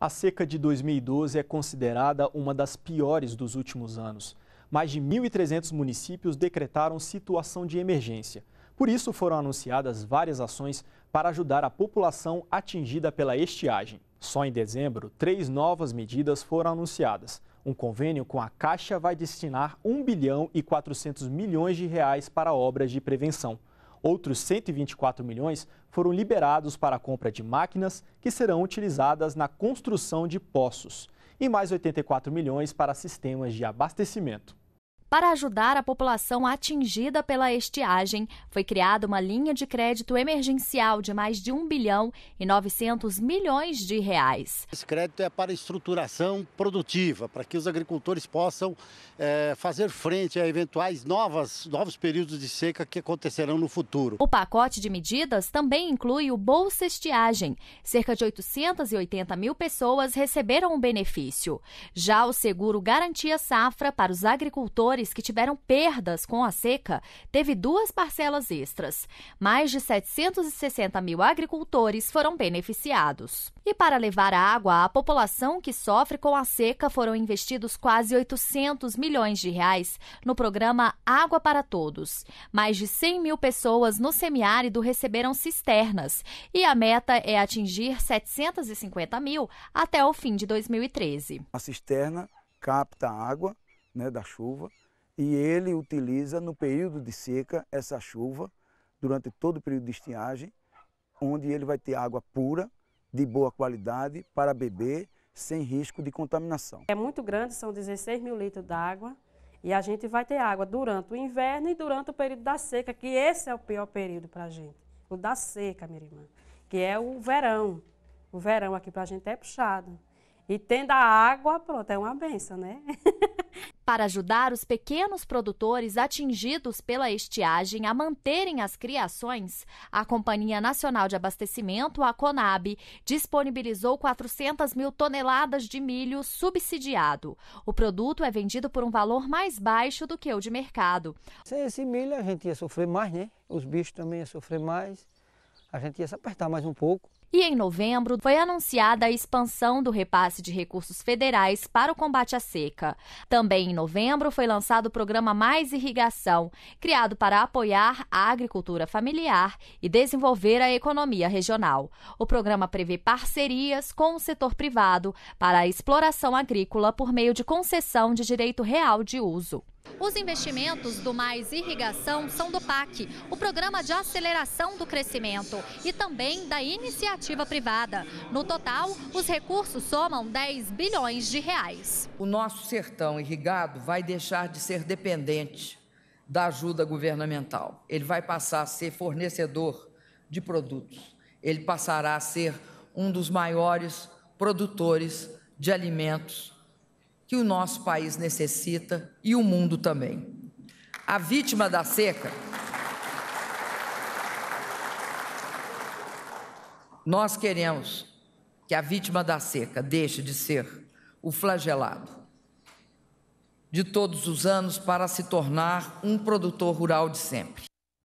A seca de 2012 é considerada uma das piores dos últimos anos. Mais de 1.300 municípios decretaram situação de emergência. Por isso, foram anunciadas várias ações para ajudar a população atingida pela estiagem. Só em dezembro, três novas medidas foram anunciadas. Um convênio com a Caixa vai destinar 1 bilhão e 400 milhões de reais para obras de prevenção. Outros 124 milhões foram liberados para a compra de máquinas que serão utilizadas na construção de poços e mais 84 milhões para sistemas de abastecimento. Para ajudar a população atingida pela estiagem, foi criada uma linha de crédito emergencial de mais de 1 bilhão e 900 milhões de reais. Esse crédito é para estruturação produtiva, para que os agricultores possam é, fazer frente a eventuais novas, novos períodos de seca que acontecerão no futuro. O pacote de medidas também inclui o Bolsa Estiagem. Cerca de 880 mil pessoas receberam o benefício. Já o seguro Garantia Safra para os agricultores que tiveram perdas com a seca teve duas parcelas extras. Mais de 760 mil agricultores foram beneficiados. E para levar água à população que sofre com a seca foram investidos quase 800 milhões de reais no programa Água para Todos. Mais de 100 mil pessoas no semiárido receberam cisternas e a meta é atingir 750 mil até o fim de 2013. A cisterna capta a água né, da chuva e ele utiliza no período de seca essa chuva, durante todo o período de estiagem, onde ele vai ter água pura, de boa qualidade, para beber, sem risco de contaminação. É muito grande, são 16 mil litros d'água. E a gente vai ter água durante o inverno e durante o período da seca, que esse é o pior período para a gente, o da seca, minha irmã, que é o verão. O verão aqui para a gente é puxado. E tendo a água, pronto, é uma benção, né? Para ajudar os pequenos produtores atingidos pela estiagem a manterem as criações, a Companhia Nacional de Abastecimento, a Conab, disponibilizou 400 mil toneladas de milho subsidiado. O produto é vendido por um valor mais baixo do que o de mercado. Sem esse milho a gente ia sofrer mais, né? Os bichos também iam sofrer mais a gente ia se apertar mais um pouco. E em novembro foi anunciada a expansão do repasse de recursos federais para o combate à seca. Também em novembro foi lançado o programa Mais Irrigação, criado para apoiar a agricultura familiar e desenvolver a economia regional. O programa prevê parcerias com o setor privado para a exploração agrícola por meio de concessão de direito real de uso. Os investimentos do Mais Irrigação são do PAC, o Programa de Aceleração do Crescimento, e também da iniciativa privada. No total, os recursos somam 10 bilhões de reais. O nosso sertão irrigado vai deixar de ser dependente da ajuda governamental. Ele vai passar a ser fornecedor de produtos. Ele passará a ser um dos maiores produtores de alimentos que o nosso país necessita e o mundo também. A vítima da seca. Nós queremos que a vítima da seca deixe de ser o flagelado de todos os anos para se tornar um produtor rural de sempre.